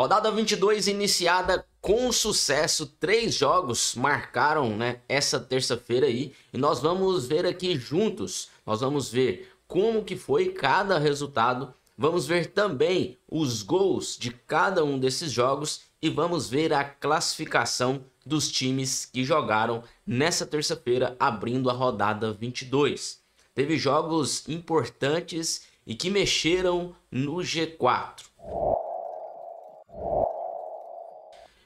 Rodada 22 iniciada com sucesso, três jogos marcaram né, essa terça-feira aí e nós vamos ver aqui juntos, nós vamos ver como que foi cada resultado, vamos ver também os gols de cada um desses jogos e vamos ver a classificação dos times que jogaram nessa terça-feira abrindo a rodada 22. Teve jogos importantes e que mexeram no G4.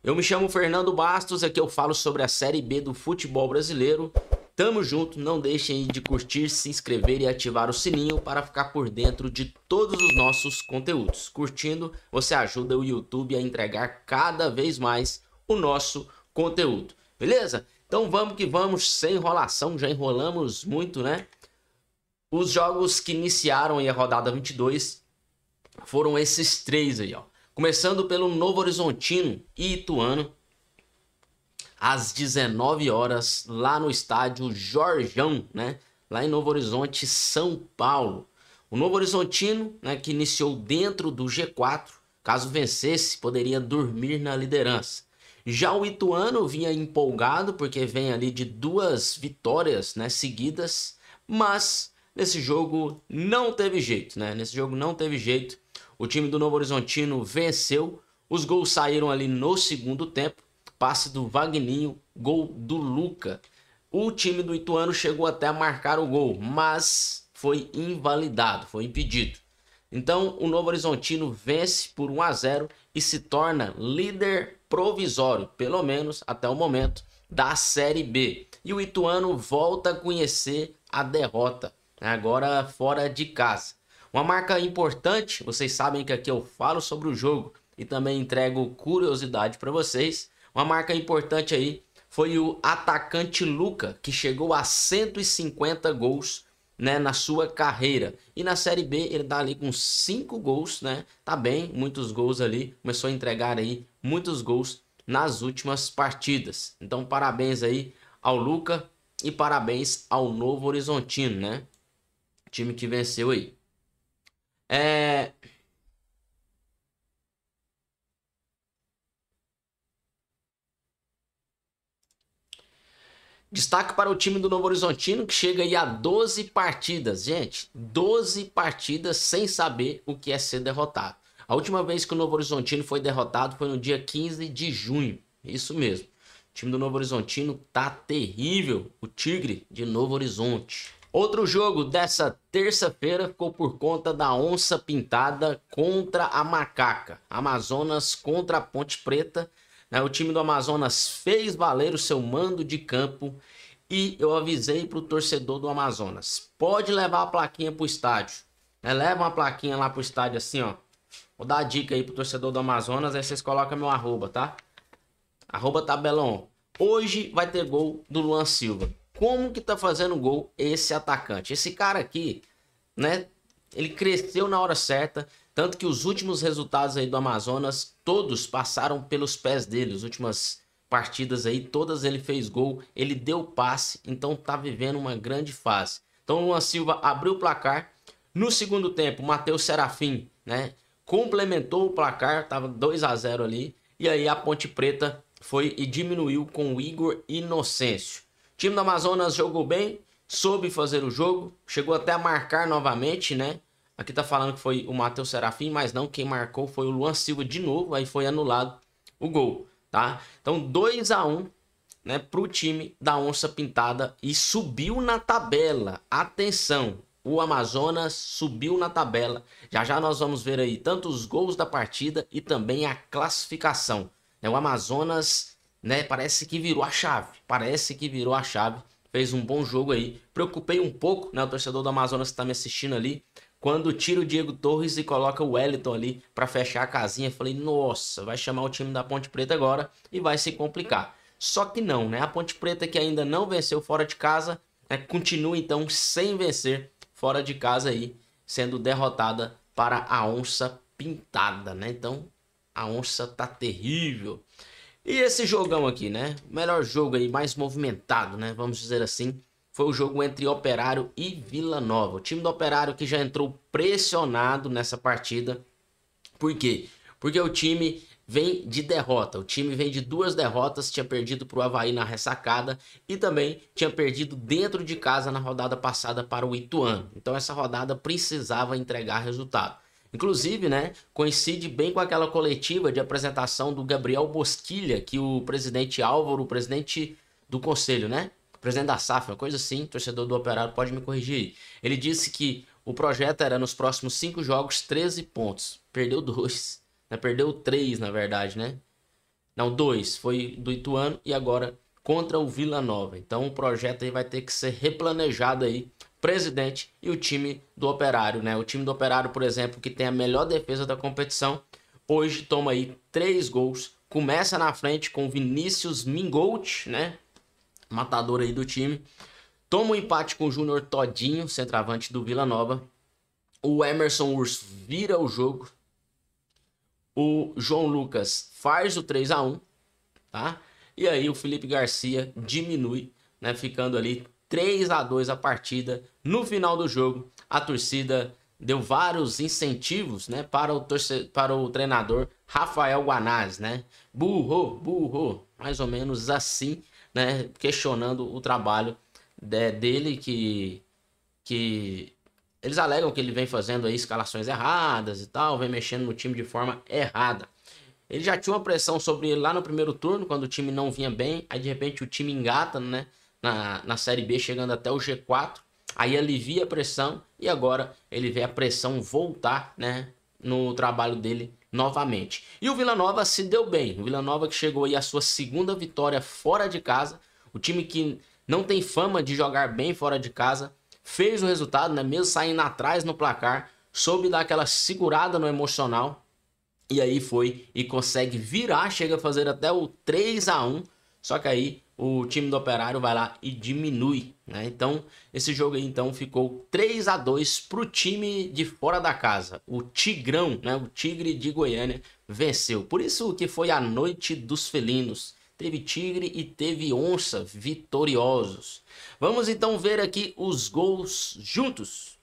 Eu me chamo Fernando Bastos, aqui eu falo sobre a Série B do futebol brasileiro. Tamo junto, não deixem de curtir, se inscrever e ativar o sininho para ficar por dentro de todos os nossos conteúdos. Curtindo, você ajuda o YouTube a entregar cada vez mais o nosso conteúdo, beleza? Então vamos que vamos, sem enrolação, já enrolamos muito, né? Os jogos que iniciaram a rodada 22 foram esses três aí, ó. Começando pelo Novo Horizontino e Ituano, às 19 horas, lá no estádio Jorjão, né? Lá em Novo Horizonte, São Paulo. O Novo Horizontino, né, que iniciou dentro do G4, caso vencesse, poderia dormir na liderança. Já o Ituano vinha empolgado porque vem ali de duas vitórias né, seguidas, mas nesse jogo não teve jeito, né? Nesse jogo não teve jeito. O time do Novo Horizontino venceu. Os gols saíram ali no segundo tempo. Passe do Vagninho, gol do Luca. O time do Ituano chegou até a marcar o gol, mas foi invalidado, foi impedido. Então, o Novo Horizontino vence por 1 a 0 e se torna líder provisório, pelo menos até o momento, da Série B. E o Ituano volta a conhecer a derrota, né, agora fora de casa. Uma marca importante, vocês sabem que aqui eu falo sobre o jogo e também entrego curiosidade para vocês. Uma marca importante aí foi o atacante Luca, que chegou a 150 gols né, na sua carreira. E na Série B ele tá ali com 5 gols, né? Tá bem, muitos gols ali, começou a entregar aí muitos gols nas últimas partidas. Então parabéns aí ao Luca e parabéns ao Novo Horizontino, né? Time que venceu aí. É... Destaque para o time do Novo Horizontino, que chega aí a 12 partidas. Gente, 12 partidas sem saber o que é ser derrotado. A última vez que o Novo Horizontino foi derrotado foi no dia 15 de junho. Isso mesmo. O time do Novo Horizontino tá terrível. O Tigre de Novo Horizonte. Outro jogo dessa terça-feira ficou por conta da onça pintada contra a macaca. Amazonas contra a Ponte Preta. Né? O time do Amazonas fez valer o seu mando de campo e eu avisei para o torcedor do Amazonas: pode levar a plaquinha para o estádio. Né? Leva uma plaquinha lá para o estádio assim, ó. Vou dar a dica aí pro torcedor do Amazonas, aí vocês colocam meu arroba, tá? Arroba tabelão. Hoje vai ter gol do Luan Silva como que tá fazendo gol esse atacante. Esse cara aqui, né? Ele cresceu na hora certa, tanto que os últimos resultados aí do Amazonas, todos passaram pelos pés dele, as últimas partidas aí, todas ele fez gol, ele deu passe, então tá vivendo uma grande fase. Então Luan Silva abriu o placar. No segundo tempo, Matheus Serafim, né, complementou o placar, tava 2 a 0 ali, e aí a Ponte Preta foi e diminuiu com o Igor Inocêncio time do Amazonas jogou bem, soube fazer o jogo, chegou até a marcar novamente, né? Aqui tá falando que foi o Matheus Serafim, mas não, quem marcou foi o Luan Silva de novo, aí foi anulado o gol, tá? Então 2 a 1 né, pro time da Onça Pintada e subiu na tabela. Atenção, o Amazonas subiu na tabela. Já já nós vamos ver aí tanto os gols da partida e também a classificação. É, o Amazonas né? Parece que virou a chave. Parece que virou a chave. Fez um bom jogo aí. Preocupei um pouco, né? O torcedor do Amazonas que tá me assistindo ali. Quando tira o Diego Torres e coloca o Wellington ali para fechar a casinha, falei, nossa, vai chamar o time da Ponte Preta agora e vai se complicar. Só que não, né? A Ponte Preta que ainda não venceu fora de casa, né? continua então sem vencer fora de casa aí, sendo derrotada para a Onça Pintada, né? Então, a Onça tá terrível. E esse jogão aqui, né? Melhor jogo aí, mais movimentado, né? Vamos dizer assim. Foi o jogo entre Operário e Vila Nova. O time do Operário que já entrou pressionado nessa partida. Por quê? Porque o time vem de derrota. O time vem de duas derrotas, tinha perdido para o Havaí na ressacada e também tinha perdido dentro de casa na rodada passada para o Ituano. Então essa rodada precisava entregar resultado. Inclusive, né, coincide bem com aquela coletiva de apresentação do Gabriel Bosquilha, que o presidente Álvaro, o presidente do conselho, né? Presidente da SAF, uma coisa assim, torcedor do Operário pode me corrigir aí. Ele disse que o projeto era nos próximos cinco jogos 13 pontos. Perdeu dois, né? Perdeu três, na verdade, né? Não, dois. Foi do Ituano e agora contra o Vila Nova. Então o projeto aí vai ter que ser replanejado aí presidente e o time do Operário, né? O time do Operário, por exemplo, que tem a melhor defesa da competição, hoje toma aí três gols. Começa na frente com Vinícius Mingold, né? Matador aí do time. Toma um empate com o Júnior Todinho, centroavante do Vila Nova. O Emerson Urs vira o jogo. O João Lucas faz o 3 a 1 tá? E aí o Felipe Garcia diminui, né? Ficando ali 3 a 2 a partida. No final do jogo, a torcida deu vários incentivos, né, para o torce... para o treinador Rafael Guanás, né? Burro, burro, mais ou menos assim, né, questionando o trabalho de... dele que que eles alegam que ele vem fazendo aí escalações erradas e tal, vem mexendo no time de forma errada. Ele já tinha uma pressão sobre ele lá no primeiro turno, quando o time não vinha bem, aí de repente o time engata, né? na, na Série B, chegando até o G4. Aí alivia a pressão e agora ele vê a pressão voltar né, no trabalho dele novamente. E o Vila Nova se deu bem. O Vila Nova que chegou aí a sua segunda vitória fora de casa. O time que não tem fama de jogar bem fora de casa. Fez o resultado, né? mesmo saindo atrás no placar. Soube dar aquela segurada no emocional. E aí foi e consegue virar. Chega a fazer até o 3 a 1 só que aí o time do Operário vai lá e diminui, né? Então, esse jogo aí então ficou 3 a 2 pro time de fora da casa. O Tigrão, né? O Tigre de Goiânia venceu. Por isso que foi a noite dos felinos. Teve tigre e teve onça vitoriosos. Vamos então ver aqui os gols juntos.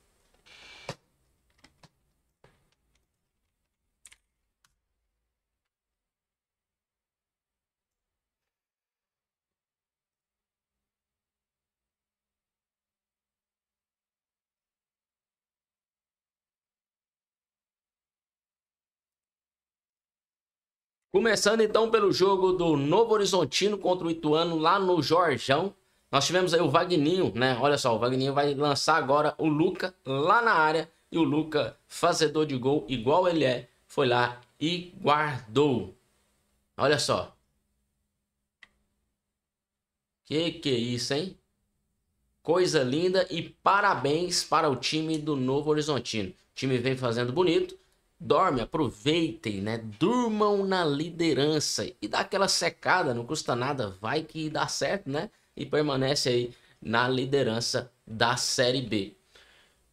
Começando então pelo jogo do Novo Horizontino contra o Ituano lá no Jorjão. Nós tivemos aí o Vagninho, né? Olha só, o Vagninho vai lançar agora o Luca lá na área. E o Luca, fazedor de gol, igual ele é, foi lá e guardou. Olha só. Que que é isso, hein? Coisa linda e parabéns para o time do Novo Horizontino. O time vem fazendo bonito dorme, aproveitem, né? Durmam na liderança e dá aquela secada, não custa nada, vai que dá certo, né? E permanece aí na liderança da Série B.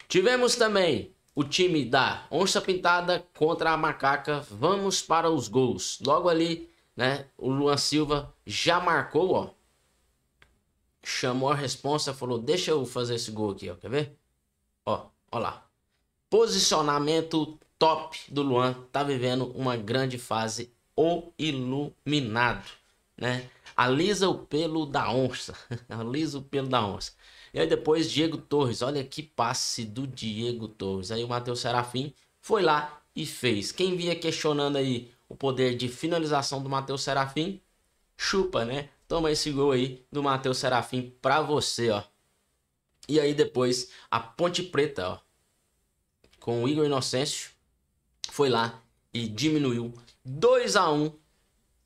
Tivemos também o time da Onça Pintada contra a Macaca. Vamos para os gols. Logo ali, né? O Luan Silva já marcou, ó. Chamou a responsa, falou: Deixa eu fazer esse gol aqui, ó. Quer ver? Ó, ó lá. Posicionamento top do Luan tá vivendo uma grande fase, o iluminado, né? Alisa o pelo da onça, alisa o pelo da onça. E aí depois Diego Torres, olha que passe do Diego Torres. Aí o Matheus Serafim foi lá e fez. Quem vinha questionando aí o poder de finalização do Matheus Serafim, chupa, né? Toma esse gol aí do Matheus Serafim pra você, ó. E aí depois a Ponte Preta, ó. Com o Igor Inocêncio foi lá e diminuiu 2 a 1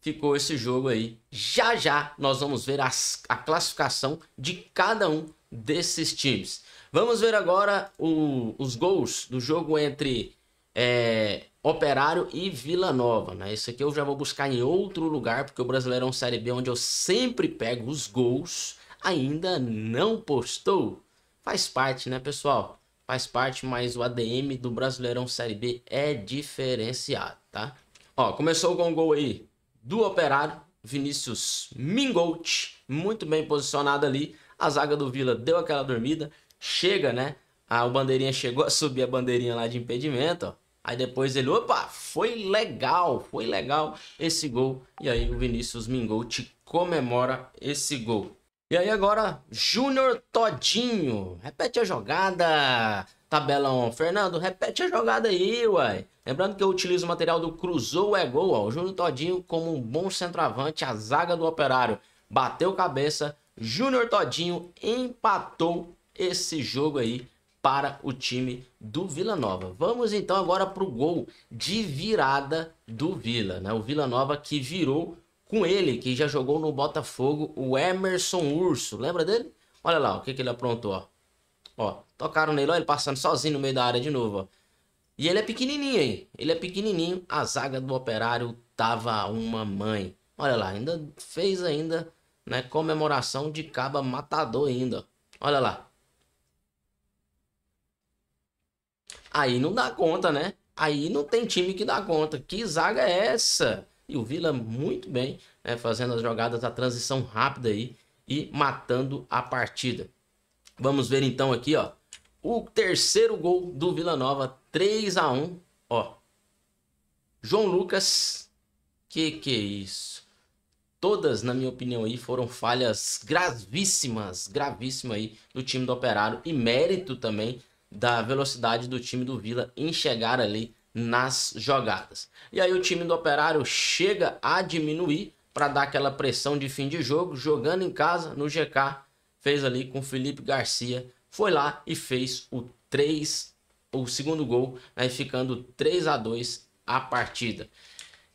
ficou esse jogo aí. Já já nós vamos ver as, a classificação de cada um desses times. Vamos ver agora o, os gols do jogo entre é, Operário e Vila Nova. Né? Isso aqui eu já vou buscar em outro lugar, porque o Brasileirão Série B, é onde eu sempre pego os gols, ainda não postou. Faz parte, né, pessoal? faz parte, mas o ADM do Brasileirão Série B é diferenciado, tá? Ó, começou com o gol aí do Operário, Vinícius Mingolt, muito bem posicionado ali. A zaga do Vila deu aquela dormida, chega, né? a bandeirinha chegou a subir a bandeirinha lá de impedimento, ó. Aí depois ele, opa, foi legal, foi legal esse gol. E aí o Vinícius Mingolt comemora esse gol. E aí agora, Júnior Todinho. Repete a jogada, tabelão. Fernando, repete a jogada aí, uai. Lembrando que eu utilizo o material do Cruzou é Gol, ó. O Júnior Todinho como um bom centroavante, a zaga do Operário. Bateu cabeça, Júnior Todinho empatou esse jogo aí para o time do Vila Nova. Vamos então agora para o gol de virada do Vila, né? O Vila Nova que virou com ele, que já jogou no Botafogo, o Emerson Urso. Lembra dele? Olha lá o que, que ele aprontou, ó. Ó, tocaram nele, ó, ele passando sozinho no meio da área de novo, ó. E ele é pequenininho, hein? Ele é pequenininho. A zaga do Operário tava uma mãe. Olha lá, ainda fez ainda, né, comemoração de caba matador ainda. Olha lá. Aí não dá conta, né? Aí não tem time que dá conta. Que zaga é essa? E o Vila muito bem, né, fazendo as jogadas a transição rápida aí e matando a partida. Vamos ver então aqui, ó. O terceiro gol do Vila Nova, 3 a 1 ó. João Lucas, que que é isso? Todas, na minha opinião, aí foram falhas gravíssimas, gravíssima aí do time do Operário e mérito também da velocidade do time do Vila em chegar ali nas jogadas. E aí o time do Operário chega a diminuir para dar aquela pressão de fim de jogo, jogando em casa no GK, fez ali com Felipe Garcia, foi lá e fez o 3 o segundo gol, né, ficando 3 a 2 a partida.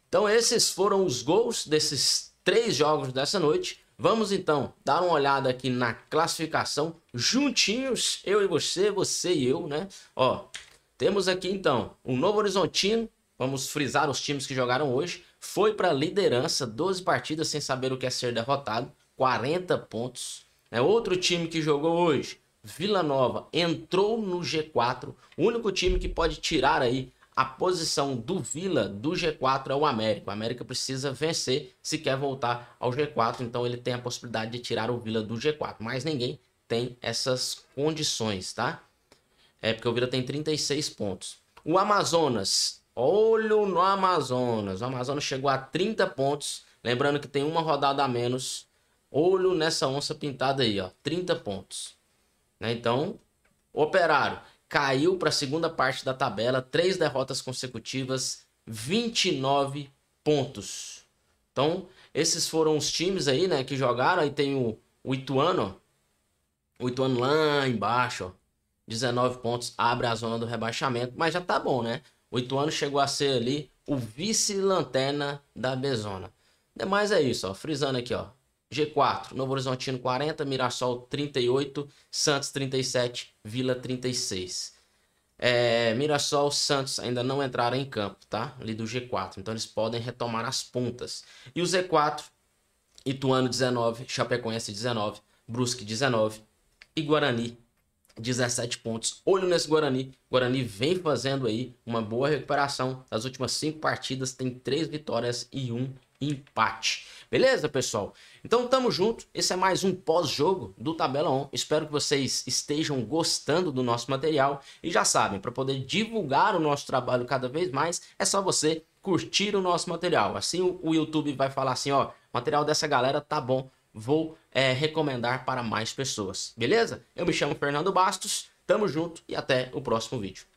Então esses foram os gols desses três jogos dessa noite. Vamos então dar uma olhada aqui na classificação juntinhos, eu e você, você e eu, né? Ó, temos aqui então o um Novo Horizontino, vamos frisar os times que jogaram hoje, foi para a liderança, 12 partidas sem saber o que é ser derrotado, 40 pontos. é Outro time que jogou hoje, Vila Nova, entrou no G4, o único time que pode tirar aí a posição do Vila do G4 é o América. O América precisa vencer se quer voltar ao G4, então ele tem a possibilidade de tirar o Vila do G4, mas ninguém tem essas condições, tá? É, porque o Vila tem 36 pontos. O Amazonas. Olho no Amazonas. O Amazonas chegou a 30 pontos. Lembrando que tem uma rodada a menos. Olho nessa onça pintada aí, ó. 30 pontos. Né? Então, Operário caiu para a segunda parte da tabela. Três derrotas consecutivas. 29 pontos. Então, esses foram os times aí, né, que jogaram. Aí tem o, o Ituano, ó. O Ituano lá embaixo, ó. 19 pontos, abre a zona do rebaixamento, mas já tá bom, né? O Ituano chegou a ser ali o vice-lanterna da Bezona. Demais é isso, ó, frisando aqui, ó. G4, Novo Horizontino 40, Mirassol 38, Santos 37, Vila 36. É, Mirassol, Santos ainda não entraram em campo, tá? Ali do G4. Então eles podem retomar as pontas. E o Z4, Ituano 19, Chapecoense 19, Brusque 19 e Guarani 17 pontos. Olho nesse Guarani. Guarani vem fazendo aí uma boa recuperação. Nas últimas cinco partidas tem três vitórias e um empate. Beleza, pessoal? Então tamo junto. Esse é mais um pós-jogo do Tabela 1. Espero que vocês estejam gostando do nosso material e já sabem, para poder divulgar o nosso trabalho cada vez mais, é só você curtir o nosso material. Assim o YouTube vai falar assim, ó, material dessa galera tá bom vou é, recomendar para mais pessoas, beleza? Eu me chamo Fernando Bastos, tamo junto e até o próximo vídeo.